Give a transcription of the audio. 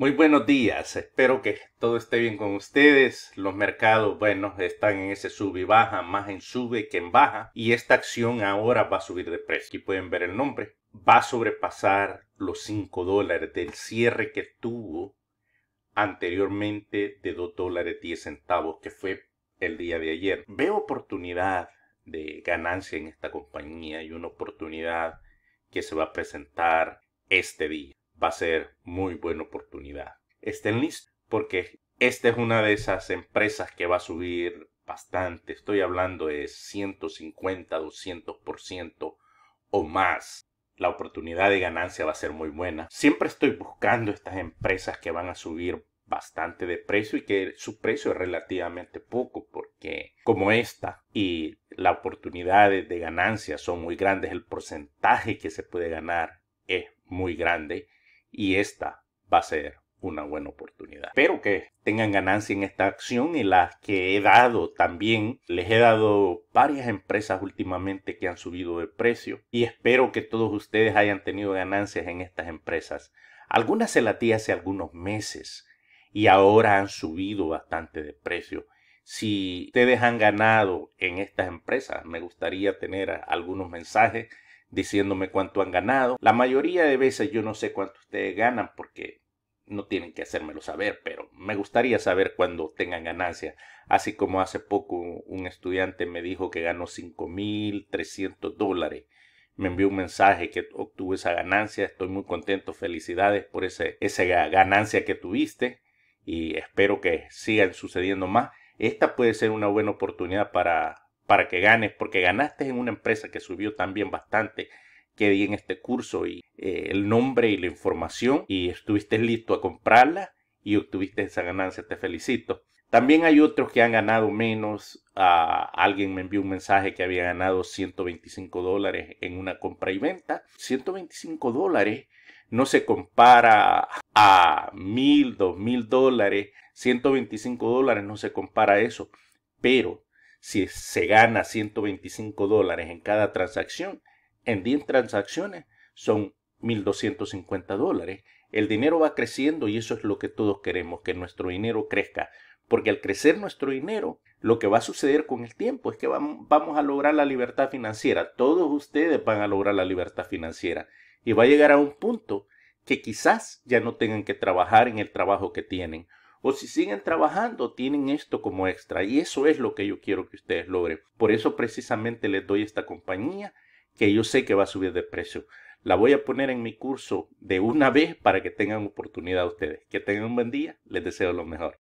Muy buenos días, espero que todo esté bien con ustedes. Los mercados, bueno, están en ese sub y baja, más en sube que en baja, y esta acción ahora va a subir de precio. Aquí pueden ver el nombre. Va a sobrepasar los 5 dólares del cierre que tuvo anteriormente de 2 dólares 10 centavos, que fue el día de ayer. Veo oportunidad de ganancia en esta compañía y una oportunidad que se va a presentar este día va a ser muy buena oportunidad. Estén listos porque esta es una de esas empresas que va a subir bastante. Estoy hablando de 150, 200% o más. La oportunidad de ganancia va a ser muy buena. Siempre estoy buscando estas empresas que van a subir bastante de precio y que su precio es relativamente poco porque como esta y las oportunidad de ganancia son muy grandes, el porcentaje que se puede ganar es muy grande y esta va a ser una buena oportunidad. Espero que tengan ganancia en esta acción y las que he dado también. Les he dado varias empresas últimamente que han subido de precio y espero que todos ustedes hayan tenido ganancias en estas empresas. Algunas se latí hace algunos meses y ahora han subido bastante de precio. Si ustedes han ganado en estas empresas, me gustaría tener algunos mensajes diciéndome cuánto han ganado. La mayoría de veces yo no sé cuánto ustedes ganan porque no tienen que hacérmelo saber, pero me gustaría saber cuándo tengan ganancia. Así como hace poco un estudiante me dijo que ganó 5.300 dólares. Me envió un mensaje que obtuvo esa ganancia. Estoy muy contento. Felicidades por ese, esa ganancia que tuviste. Y espero que sigan sucediendo más. Esta puede ser una buena oportunidad para para que ganes, porque ganaste en una empresa que subió también bastante, que di en este curso y eh, el nombre y la información y estuviste listo a comprarla y obtuviste esa ganancia, te felicito. También hay otros que han ganado menos. alguien me envió un mensaje que había ganado 125 dólares en una compra y venta. 125 dólares no se compara a mil, dos mil dólares. 125 dólares no se compara a eso. Pero si se gana 125 dólares en cada transacción, en 10 transacciones son 1.250 dólares. El dinero va creciendo y eso es lo que todos queremos, que nuestro dinero crezca. Porque al crecer nuestro dinero, lo que va a suceder con el tiempo es que vamos a lograr la libertad financiera. Todos ustedes van a lograr la libertad financiera. Y va a llegar a un punto que quizás ya no tengan que trabajar en el trabajo que tienen o si siguen trabajando, tienen esto como extra. Y eso es lo que yo quiero que ustedes logren. Por eso precisamente les doy esta compañía que yo sé que va a subir de precio. La voy a poner en mi curso de una vez para que tengan oportunidad ustedes. Que tengan un buen día. Les deseo lo mejor.